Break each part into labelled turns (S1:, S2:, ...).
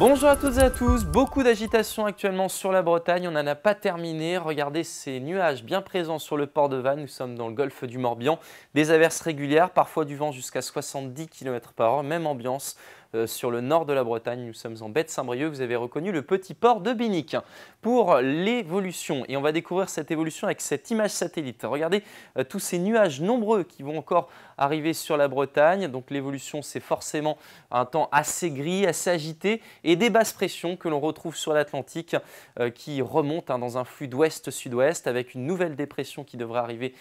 S1: Bonjour à toutes et à tous, beaucoup d'agitation actuellement sur la Bretagne, on n'en a pas terminé, regardez ces nuages bien présents sur le port de Vannes, nous sommes dans le golfe du Morbihan, des averses régulières, parfois du vent jusqu'à 70 km par heure, même ambiance, euh, sur le nord de la Bretagne. Nous sommes en baie de Saint-Brieuc. Vous avez reconnu le petit port de Binic pour l'évolution. Et on va découvrir cette évolution avec cette image satellite. Regardez euh, tous ces nuages nombreux qui vont encore arriver sur la Bretagne. Donc l'évolution, c'est forcément un temps assez gris, assez agité et des basses pressions que l'on retrouve sur l'Atlantique euh, qui remontent hein, dans un flux d'ouest-sud-ouest avec une nouvelle dépression qui devrait arriver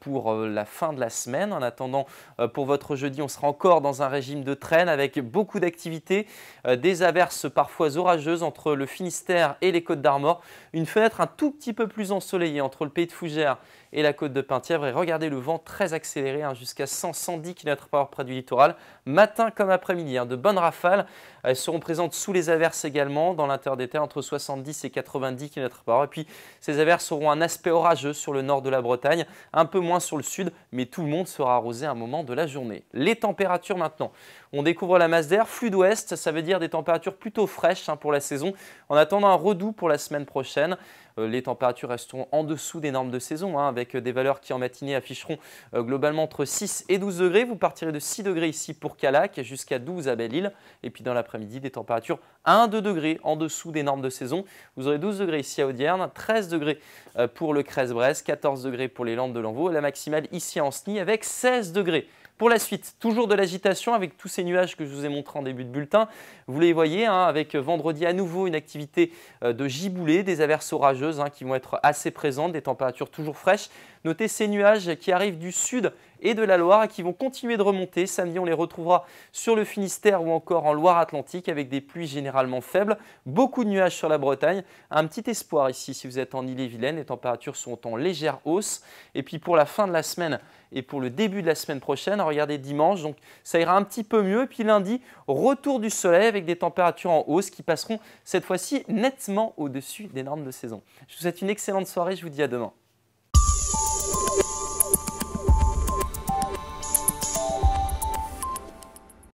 S1: pour la fin de la semaine. En attendant, pour votre jeudi, on sera encore dans un régime de traîne avec beaucoup d'activité, d'activités, euh, des averses parfois orageuses entre le Finistère et les Côtes d'Armor, une fenêtre un tout petit peu plus ensoleillée entre le Pays de Fougères et la Côte de Pintièvre. Et regardez le vent très accéléré, hein, jusqu'à 110 km/h près du littoral, matin comme après-midi. Hein, de bonnes rafales, elles seront présentes sous les averses également, dans l'intérieur des terres, entre 70 et 90 km/h. Et puis ces averses auront un aspect orageux sur le nord de la Bretagne, un peu moins sur le sud, mais tout le monde sera arrosé à un moment de la journée. Les températures maintenant. On découvre la masse d'air flux d'ouest. Ça veut dire des températures plutôt fraîches hein, pour la saison. En attendant un redout pour la semaine prochaine, euh, les températures resteront en dessous des normes de saison, hein, avec des valeurs qui en matinée afficheront euh, globalement entre 6 et 12 degrés. Vous partirez de 6 degrés ici pour Calac jusqu'à 12 à Belle-Île. Et puis dans l'après-midi, des températures 1-2 degrés en dessous des normes de saison. Vous aurez 12 degrés ici à Audierne, 13 degrés euh, pour le crès bresse 14 degrés pour les Landes de l'Envaux. La maximale ici à Anceny avec 16 degrés pour la suite, toujours de l'agitation avec tous ces nuages que je vous ai montrés en début de bulletin. Vous les voyez, hein, avec vendredi à nouveau une activité euh, de giboulée, des averses orageuses hein, qui vont être assez présentes, des températures toujours fraîches. Notez ces nuages qui arrivent du sud et de la Loire et qui vont continuer de remonter. Samedi, on les retrouvera sur le Finistère ou encore en Loire-Atlantique avec des pluies généralement faibles. Beaucoup de nuages sur la Bretagne. Un petit espoir ici si vous êtes en Ille-et-Vilaine. Les températures sont en légère hausse. Et puis pour la fin de la semaine et pour le début de la semaine prochaine, regardez dimanche, donc ça ira un petit peu mieux. Et puis lundi, retour du soleil avec des températures en hausse qui passeront cette fois-ci nettement au-dessus des normes de saison. Je vous souhaite une excellente soirée. Je vous dis à demain.